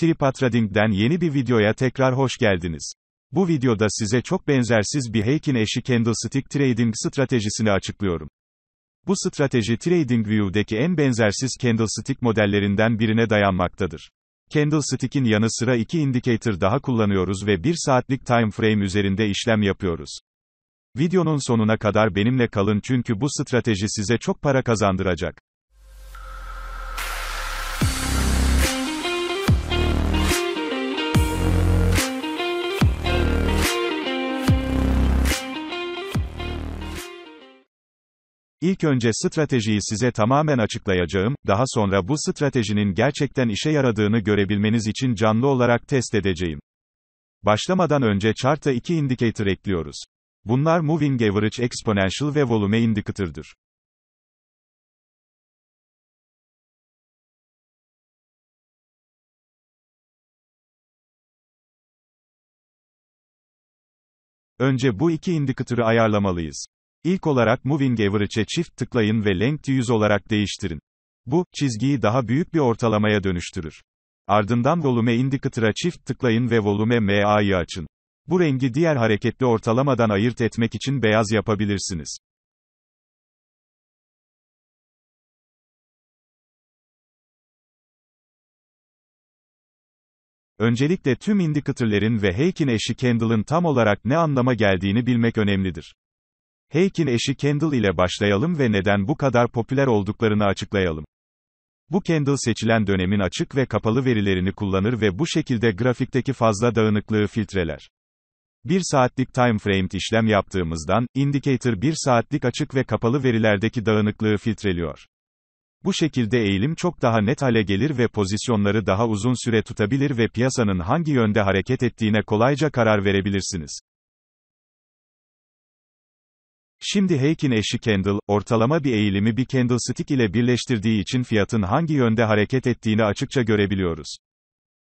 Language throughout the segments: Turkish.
Tripatrading'den yeni bir videoya tekrar hoş geldiniz. Bu videoda size çok benzersiz bir Heikin eşi Candlestick Trading stratejisini açıklıyorum. Bu strateji TradingView'deki en benzersiz candlestick modellerinden birine dayanmaktadır. Candlestick'in yanı sıra iki indicator daha kullanıyoruz ve 1 saatlik time frame üzerinde işlem yapıyoruz. Videonun sonuna kadar benimle kalın çünkü bu strateji size çok para kazandıracak. İlk önce stratejiyi size tamamen açıklayacağım, daha sonra bu stratejinin gerçekten işe yaradığını görebilmeniz için canlı olarak test edeceğim. Başlamadan önce chart'a iki indicator ekliyoruz. Bunlar Moving Average Exponential ve Volume Indicator'dır. Önce bu iki indikatörü ayarlamalıyız. İlk olarak Moving Average'e çift tıklayın ve Length 100 olarak değiştirin. Bu, çizgiyi daha büyük bir ortalamaya dönüştürür. Ardından Volume Indicator'a çift tıklayın ve Volume MA'yı açın. Bu rengi diğer hareketli ortalamadan ayırt etmek için beyaz yapabilirsiniz. Öncelikle tüm indikatörlerin ve Hayek'in eşi Kendall'ın tam olarak ne anlama geldiğini bilmek önemlidir. Hake'in eşi Kendall ile başlayalım ve neden bu kadar popüler olduklarını açıklayalım. Bu Kendall seçilen dönemin açık ve kapalı verilerini kullanır ve bu şekilde grafikteki fazla dağınıklığı filtreler. 1 saatlik time frame işlem yaptığımızdan, indicator 1 saatlik açık ve kapalı verilerdeki dağınıklığı filtreliyor. Bu şekilde eğilim çok daha net hale gelir ve pozisyonları daha uzun süre tutabilir ve piyasanın hangi yönde hareket ettiğine kolayca karar verebilirsiniz. Şimdi Heikin eşi candle, ortalama bir eğilimi bir candlestick ile birleştirdiği için fiyatın hangi yönde hareket ettiğini açıkça görebiliyoruz.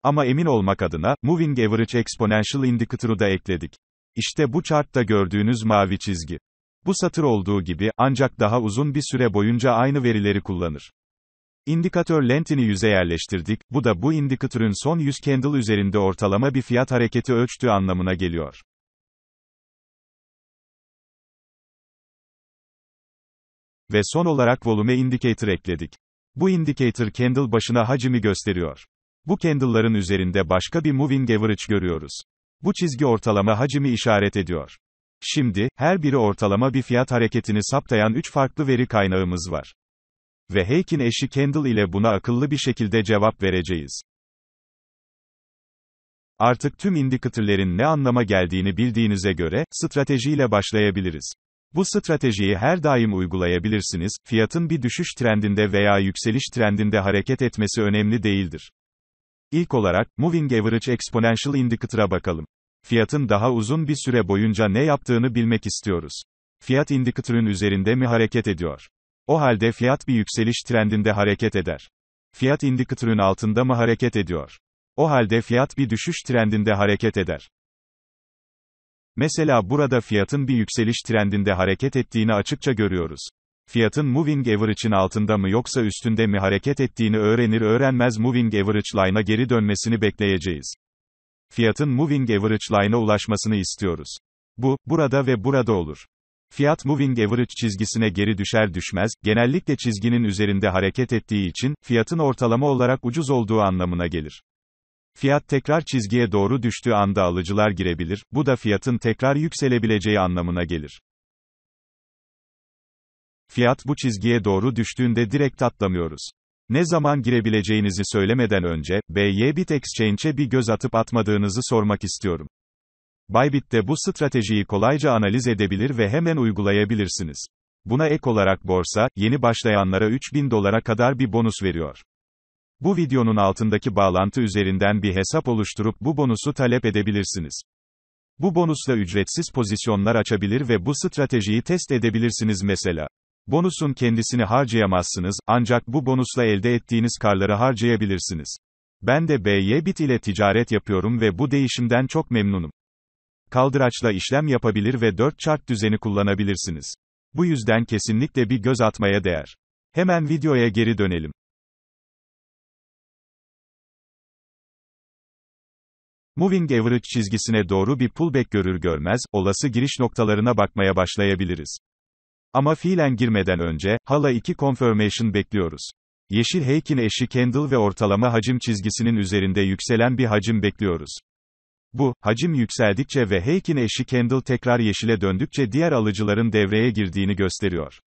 Ama emin olmak adına, Moving Average Exponential Indicator'u da ekledik. İşte bu chartta gördüğünüz mavi çizgi. Bu satır olduğu gibi, ancak daha uzun bir süre boyunca aynı verileri kullanır. İndikatör lentini yüze yerleştirdik, bu da bu indikatörün son 100 candle üzerinde ortalama bir fiyat hareketi ölçtüğü anlamına geliyor. Ve son olarak volume indicator ekledik. Bu indicator candle başına hacmi gösteriyor. Bu candle'ların üzerinde başka bir moving average görüyoruz. Bu çizgi ortalama hacmi işaret ediyor. Şimdi, her biri ortalama bir fiyat hareketini saptayan 3 farklı veri kaynağımız var. Ve Hake'in eşi Kendall ile buna akıllı bir şekilde cevap vereceğiz. Artık tüm indikatörlerin ne anlama geldiğini bildiğinize göre, stratejiyle başlayabiliriz. Bu stratejiyi her daim uygulayabilirsiniz, fiyatın bir düşüş trendinde veya yükseliş trendinde hareket etmesi önemli değildir. İlk olarak, Moving Average Exponential Indicator'a bakalım. Fiyatın daha uzun bir süre boyunca ne yaptığını bilmek istiyoruz. Fiyat indikatörün üzerinde mi hareket ediyor? O halde fiyat bir yükseliş trendinde hareket eder. Fiyat indikatörün altında mı hareket ediyor? O halde fiyat bir düşüş trendinde hareket eder. Mesela burada fiyatın bir yükseliş trendinde hareket ettiğini açıkça görüyoruz. Fiyatın moving average'in altında mı yoksa üstünde mi hareket ettiğini öğrenir öğrenmez moving average line'a geri dönmesini bekleyeceğiz. Fiyatın moving average line'a ulaşmasını istiyoruz. Bu, burada ve burada olur. Fiyat moving average çizgisine geri düşer düşmez, genellikle çizginin üzerinde hareket ettiği için, fiyatın ortalama olarak ucuz olduğu anlamına gelir. Fiyat tekrar çizgiye doğru düştüğü anda alıcılar girebilir, bu da fiyatın tekrar yükselebileceği anlamına gelir. Fiyat bu çizgiye doğru düştüğünde direkt atlamıyoruz. Ne zaman girebileceğinizi söylemeden önce, BYBit Exchange'e bir göz atıp atmadığınızı sormak istiyorum. de bu stratejiyi kolayca analiz edebilir ve hemen uygulayabilirsiniz. Buna ek olarak borsa, yeni başlayanlara 3000 dolara kadar bir bonus veriyor. Bu videonun altındaki bağlantı üzerinden bir hesap oluşturup bu bonusu talep edebilirsiniz. Bu bonusla ücretsiz pozisyonlar açabilir ve bu stratejiyi test edebilirsiniz mesela. Bonusun kendisini harcayamazsınız, ancak bu bonusla elde ettiğiniz karları harcayabilirsiniz. Ben de BY Bit ile ticaret yapıyorum ve bu değişimden çok memnunum. Kaldıraçla işlem yapabilir ve 4 chart düzeni kullanabilirsiniz. Bu yüzden kesinlikle bir göz atmaya değer. Hemen videoya geri dönelim. Moving average çizgisine doğru bir pullback görür görmez, olası giriş noktalarına bakmaya başlayabiliriz. Ama fiilen girmeden önce, hala 2 confirmation bekliyoruz. Yeşil heykin eşi candle ve ortalama hacim çizgisinin üzerinde yükselen bir hacim bekliyoruz. Bu, hacim yükseldikçe ve heykin eşi candle tekrar yeşile döndükçe diğer alıcıların devreye girdiğini gösteriyor.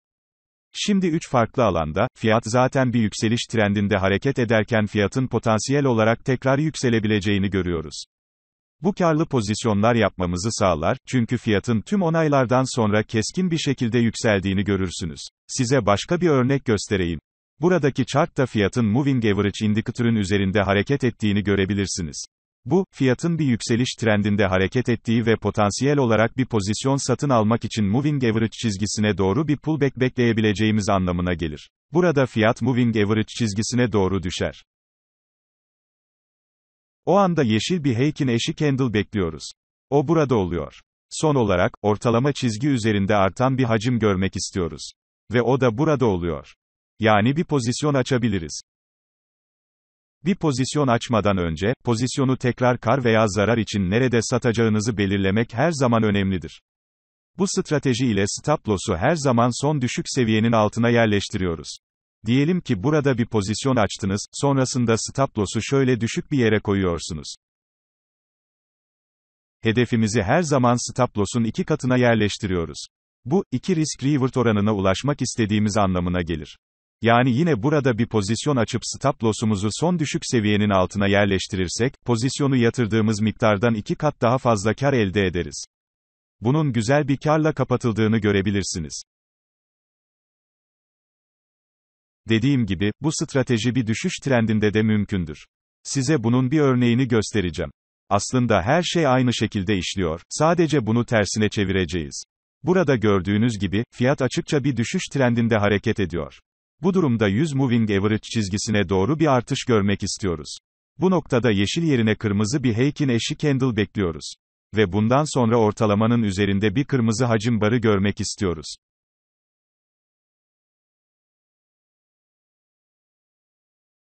Şimdi 3 farklı alanda, fiyat zaten bir yükseliş trendinde hareket ederken fiyatın potansiyel olarak tekrar yükselebileceğini görüyoruz. Bu karlı pozisyonlar yapmamızı sağlar, çünkü fiyatın tüm onaylardan sonra keskin bir şekilde yükseldiğini görürsünüz. Size başka bir örnek göstereyim. Buradaki chartta fiyatın Moving Average indikatörün üzerinde hareket ettiğini görebilirsiniz. Bu, fiyatın bir yükseliş trendinde hareket ettiği ve potansiyel olarak bir pozisyon satın almak için Moving Average çizgisine doğru bir pullback bekleyebileceğimiz anlamına gelir. Burada fiyat Moving Average çizgisine doğru düşer. O anda yeşil bir Heykin eşi Kendall bekliyoruz. O burada oluyor. Son olarak, ortalama çizgi üzerinde artan bir hacim görmek istiyoruz. Ve o da burada oluyor. Yani bir pozisyon açabiliriz. Bir pozisyon açmadan önce, pozisyonu tekrar kar veya zarar için nerede satacağınızı belirlemek her zaman önemlidir. Bu strateji ile stop loss'u her zaman son düşük seviyenin altına yerleştiriyoruz. Diyelim ki burada bir pozisyon açtınız, sonrasında stop loss'u şöyle düşük bir yere koyuyorsunuz. Hedefimizi her zaman stop loss'un iki katına yerleştiriyoruz. Bu, iki risk reward oranına ulaşmak istediğimiz anlamına gelir. Yani yine burada bir pozisyon açıp stop loss'umuzu son düşük seviyenin altına yerleştirirsek, pozisyonu yatırdığımız miktardan iki kat daha fazla kar elde ederiz. Bunun güzel bir karla kapatıldığını görebilirsiniz. Dediğim gibi, bu strateji bir düşüş trendinde de mümkündür. Size bunun bir örneğini göstereceğim. Aslında her şey aynı şekilde işliyor, sadece bunu tersine çevireceğiz. Burada gördüğünüz gibi, fiyat açıkça bir düşüş trendinde hareket ediyor. Bu durumda 100 Moving Average çizgisine doğru bir artış görmek istiyoruz. Bu noktada yeşil yerine kırmızı bir Heikin eşi candle bekliyoruz. Ve bundan sonra ortalamanın üzerinde bir kırmızı hacim barı görmek istiyoruz.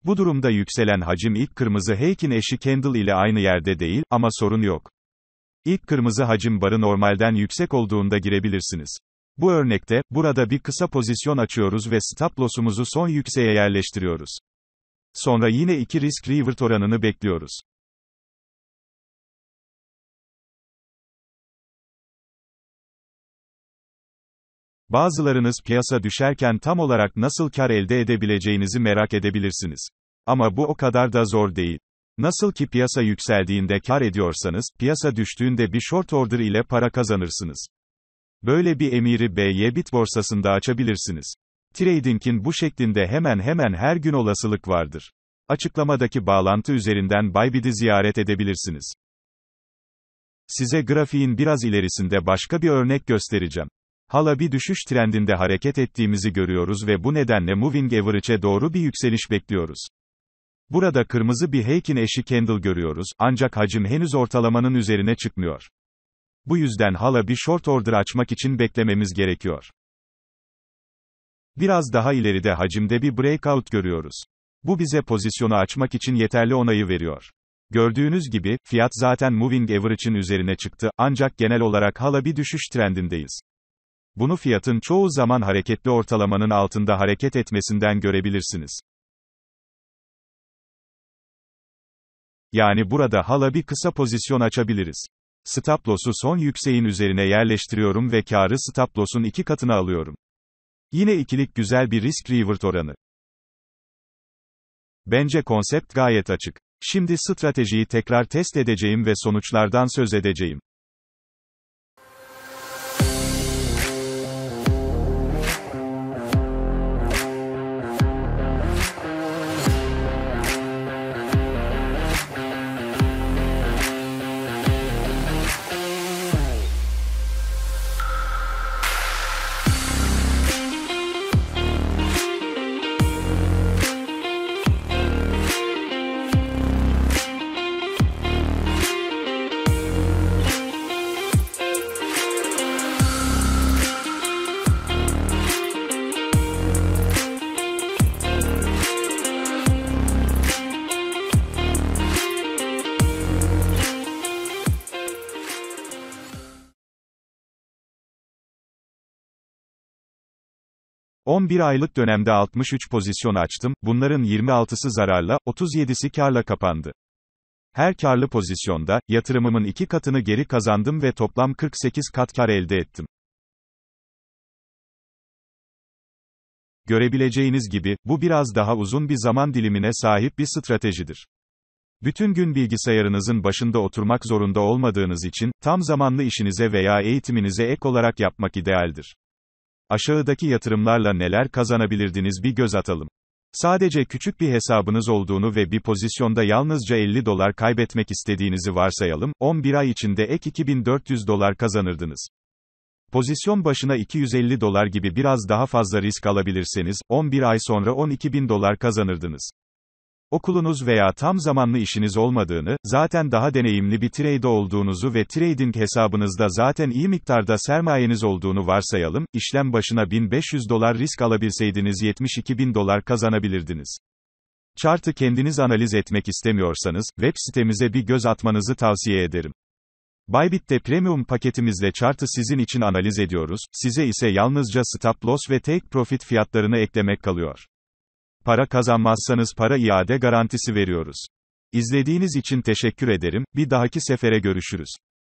Bu durumda yükselen hacim ilk kırmızı Heykin eşi Kendall ile aynı yerde değil, ama sorun yok. İlk kırmızı hacim barı normalden yüksek olduğunda girebilirsiniz. Bu örnekte, burada bir kısa pozisyon açıyoruz ve stop loss'umuzu son yükseğe yerleştiriyoruz. Sonra yine iki risk reward oranını bekliyoruz. Bazılarınız piyasa düşerken tam olarak nasıl kar elde edebileceğinizi merak edebilirsiniz. Ama bu o kadar da zor değil. Nasıl ki piyasa yükseldiğinde kar ediyorsanız, piyasa düştüğünde bir short order ile para kazanırsınız. Böyle bir emiri BY Bit borsasında açabilirsiniz. Trading'in bu şeklinde hemen hemen her gün olasılık vardır. Açıklamadaki bağlantı üzerinden Bybit'i ziyaret edebilirsiniz. Size grafiğin biraz ilerisinde başka bir örnek göstereceğim. Hala bir düşüş trendinde hareket ettiğimizi görüyoruz ve bu nedenle Moving Average'e doğru bir yükseliş bekliyoruz. Burada kırmızı bir Heykin eşi candle görüyoruz, ancak hacim henüz ortalamanın üzerine çıkmıyor. Bu yüzden hala bir short order açmak için beklememiz gerekiyor. Biraz daha ileride hacimde bir breakout görüyoruz. Bu bize pozisyonu açmak için yeterli onayı veriyor. Gördüğünüz gibi, fiyat zaten moving average'in üzerine çıktı, ancak genel olarak hala bir düşüş trendindeyiz. Bunu fiyatın çoğu zaman hareketli ortalamanın altında hareket etmesinden görebilirsiniz. Yani burada hala bir kısa pozisyon açabiliriz. Stop loss'u son yükseğin üzerine yerleştiriyorum ve karı stop loss'un iki katına alıyorum. Yine ikilik güzel bir risk reward oranı. Bence konsept gayet açık. Şimdi stratejiyi tekrar test edeceğim ve sonuçlardan söz edeceğim. 11 aylık dönemde 63 pozisyon açtım, bunların 26'sı zararla, 37'si karla kapandı. Her karlı pozisyonda, yatırımımın iki katını geri kazandım ve toplam 48 kat kar elde ettim. Görebileceğiniz gibi, bu biraz daha uzun bir zaman dilimine sahip bir stratejidir. Bütün gün bilgisayarınızın başında oturmak zorunda olmadığınız için, tam zamanlı işinize veya eğitiminize ek olarak yapmak idealdir. Aşağıdaki yatırımlarla neler kazanabilirdiniz bir göz atalım. Sadece küçük bir hesabınız olduğunu ve bir pozisyonda yalnızca 50 dolar kaybetmek istediğinizi varsayalım, 11 ay içinde ek 2400 dolar kazanırdınız. Pozisyon başına 250 dolar gibi biraz daha fazla risk alabilirseniz, 11 ay sonra 12.000 dolar kazanırdınız. Okulunuz veya tam zamanlı işiniz olmadığını, zaten daha deneyimli bir trade olduğunuzu ve trading hesabınızda zaten iyi miktarda sermayeniz olduğunu varsayalım, işlem başına 1500 dolar risk alabilseydiniz 72 bin dolar kazanabilirdiniz. Chart'ı kendiniz analiz etmek istemiyorsanız, web sitemize bir göz atmanızı tavsiye ederim. Bybit'te premium paketimizle chart'ı sizin için analiz ediyoruz, size ise yalnızca stop loss ve take profit fiyatlarını eklemek kalıyor para kazanmazsanız para iade garantisi veriyoruz. İzlediğiniz için teşekkür ederim, bir dahaki sefere görüşürüz.